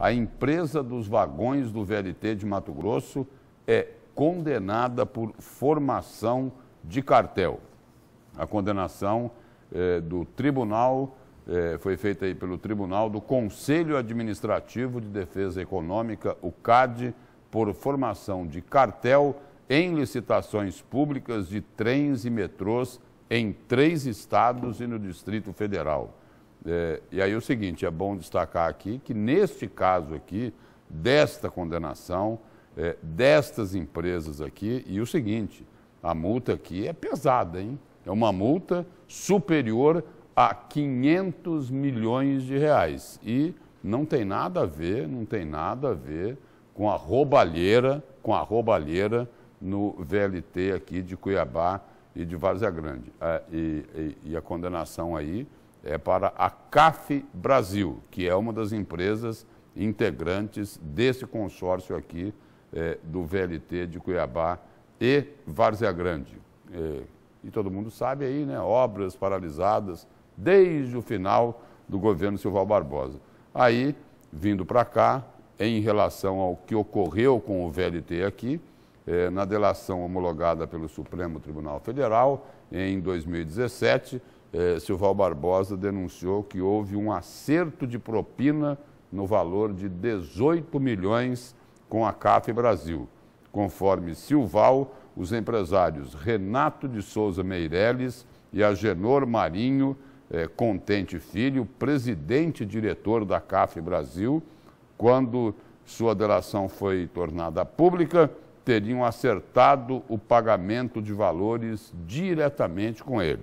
a empresa dos vagões do VLT de Mato Grosso é condenada por formação de cartel. A condenação eh, do tribunal eh, foi feita aí pelo Tribunal do Conselho Administrativo de Defesa Econômica, o CAD, por formação de cartel em licitações públicas de trens e metrôs em três estados e no Distrito Federal. É, e aí é o seguinte, é bom destacar aqui que neste caso aqui, desta condenação, é, destas empresas aqui, e o seguinte, a multa aqui é pesada, hein? É uma multa superior a 500 milhões de reais. E não tem nada a ver, não tem nada a ver com a roubalheira, com a roubalheira no VLT aqui de Cuiabá e de Várzea Grande. É, e, e, e a condenação aí é para a CAF Brasil, que é uma das empresas integrantes desse consórcio aqui é, do VLT de Cuiabá e Várzea Grande. É, e todo mundo sabe aí, né? Obras paralisadas desde o final do governo Silval Barbosa. Aí, vindo para cá, em relação ao que ocorreu com o VLT aqui, é, na delação homologada pelo Supremo Tribunal Federal em 2017, eh, Silval Barbosa denunciou que houve um acerto de propina no valor de 18 milhões com a CAF Brasil. Conforme Silval, os empresários Renato de Souza Meireles e Agenor Marinho eh, Contente Filho, presidente e diretor da CAF Brasil, quando sua delação foi tornada pública, teriam acertado o pagamento de valores diretamente com ele.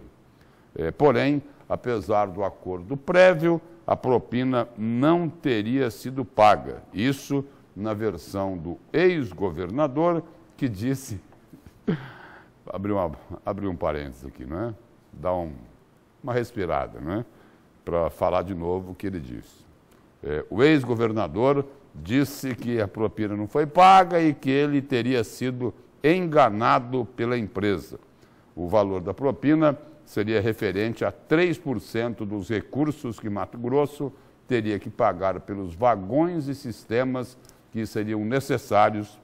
É, porém, apesar do acordo prévio, a propina não teria sido paga. Isso na versão do ex-governador, que disse. abri, uma, abri um parênteses aqui, não é? Dá um, uma respirada, não é? Para falar de novo o que ele disse. É, o ex-governador disse que a propina não foi paga e que ele teria sido enganado pela empresa. O valor da propina seria referente a 3% dos recursos que Mato Grosso teria que pagar pelos vagões e sistemas que seriam necessários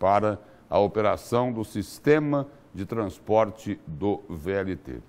para a operação do sistema de transporte do VLT.